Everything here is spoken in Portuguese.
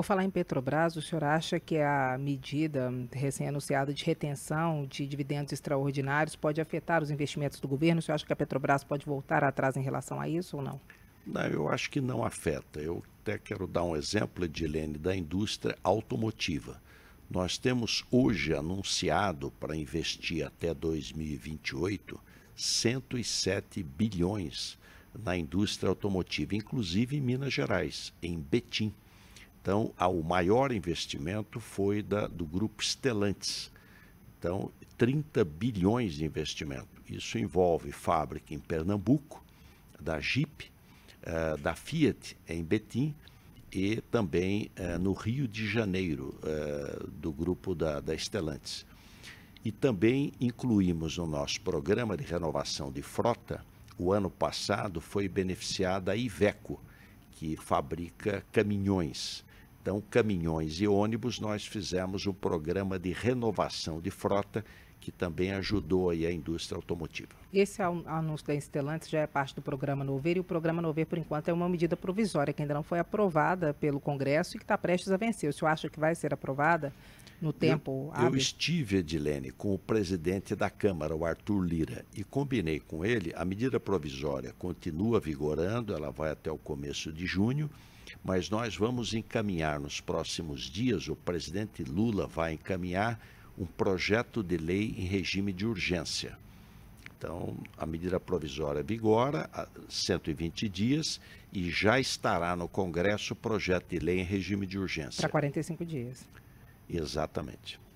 Por falar em Petrobras, o senhor acha que a medida recém-anunciada de retenção de dividendos extraordinários pode afetar os investimentos do governo? O senhor acha que a Petrobras pode voltar atrás em relação a isso ou não? Não, eu acho que não afeta. Eu até quero dar um exemplo, Edilene, da indústria automotiva. Nós temos hoje anunciado para investir até 2028 107 bilhões na indústria automotiva, inclusive em Minas Gerais, em Betim. Então, o maior investimento foi da, do grupo Stellantis. Então, 30 bilhões de investimento. Isso envolve fábrica em Pernambuco, da Jeep, uh, da Fiat em Betim e também uh, no Rio de Janeiro, uh, do grupo da, da Stellantis. E também incluímos no nosso programa de renovação de frota, o ano passado foi beneficiada a Iveco, que fabrica caminhões. Então, caminhões e ônibus, nós fizemos um programa de renovação de frota que também ajudou a indústria automotiva. Esse anúncio da Stellantis já é parte do programa Nover e o programa Nover, por enquanto, é uma medida provisória que ainda não foi aprovada pelo Congresso e que está prestes a vencer. O senhor acha que vai ser aprovada no tempo Eu, eu estive, Edilene, com o presidente da Câmara, o Arthur Lira, e combinei com ele, a medida provisória continua vigorando, ela vai até o começo de junho, mas nós vamos encaminhar nos próximos dias, o presidente Lula vai encaminhar um projeto de lei em regime de urgência. Então, a medida provisória vigora 120 dias e já estará no Congresso o projeto de lei em regime de urgência. Para 45 dias. Exatamente.